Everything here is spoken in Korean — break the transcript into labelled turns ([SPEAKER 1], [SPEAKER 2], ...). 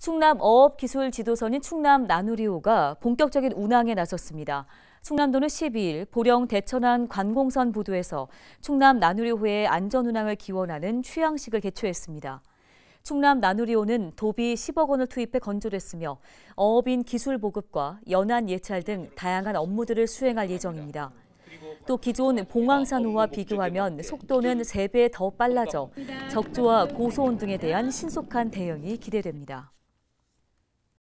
[SPEAKER 1] 충남 어업기술지도선인 충남 나누리호가 본격적인 운항에 나섰습니다. 충남도는 12일 보령 대천안 관공선 부두에서 충남 나누리호의 안전운항을 기원하는 취향식을 개최했습니다. 충남 나누리호는 도비 10억 원을 투입해 건조됐으며 어업인 기술 보급과 연안 예찰 등 다양한 업무들을 수행할 예정입니다. 또 기존 봉황산호와 비교하면 속도는 3배 더 빨라져 적조와 고소온 등에 대한 신속한 대응이 기대됩니다.